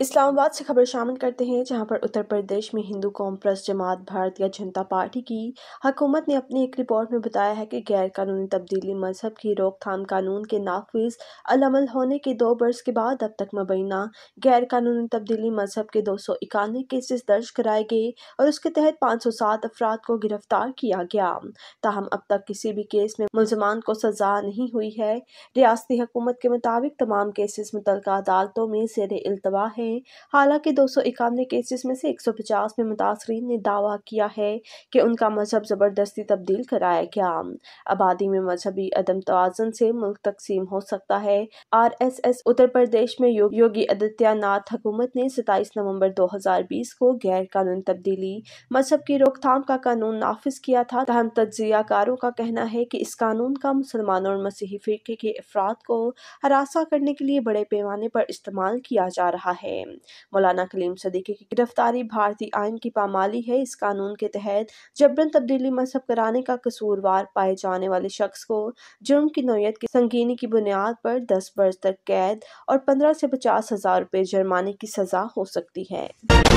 इस्लामाबाद से खबर शामिल करते हैं जहां पर उत्तर प्रदेश में हिंदू कौम प्रस जमात भारतीय जनता पार्टी की हकूमत ने अपनी एक रिपोर्ट में बताया है कि गैर कानूनी तब्दीली मजहब की रोकथाम कानून के नाफिज अलमल होने के दो बरस के बाद अब तक मुबैना गैर कानूनी तब्दीली मजहब के दो सौ इक्यानवे केसेस दर्ज कराए गए और उसके तहत पाँच सौ सात अफराद को गिरफ्तार किया गया ताहम अब तक किसी भी केस में मुलजमान को सजा नहीं हुई है रियाती हकूमत के मुताबिक तमाम केसेस मुतल अदालतों में जेर अल्तवा है हैं हालांकि दो सौ इक्यानवे केसेस में से पचास में मुतासरी ने दावा किया है कि उनका मजहब ज़बरदस्ती तब्दील कराया गया आबादी में मजहबी अदम तोज़न से मुल्क तकसीम हो सकता है R S S Uttar Pradesh में योगी आदित्यनाथ हुकूमत ने सताईस नवम्बर दो हजार बीस को गैर कानून तब्दीली मजहब की रोकथाम का कानून नाफिज किया था तहम तजियाकारों का कहना है की इस कानून का मुसलमानों और मसीही फिरके के अफराद को हरासा करने के लिए बड़े पैमाने पर इस्तेमाल किया जा रहा है है मौलाना कलीम सदीकी की गिरफ्तारी भारतीय आयन की पामाली है इस कानून के तहत जबरन तब्दीली मजहब कराने का कसूरवार पाए जाने वाले शख्स को जुर्म की नोयत की संगीनी की बुनियाद पर दस बरस तक कैद और पंद्रह से पचास हजार रुपये जुर्माने की सजा हो सकती है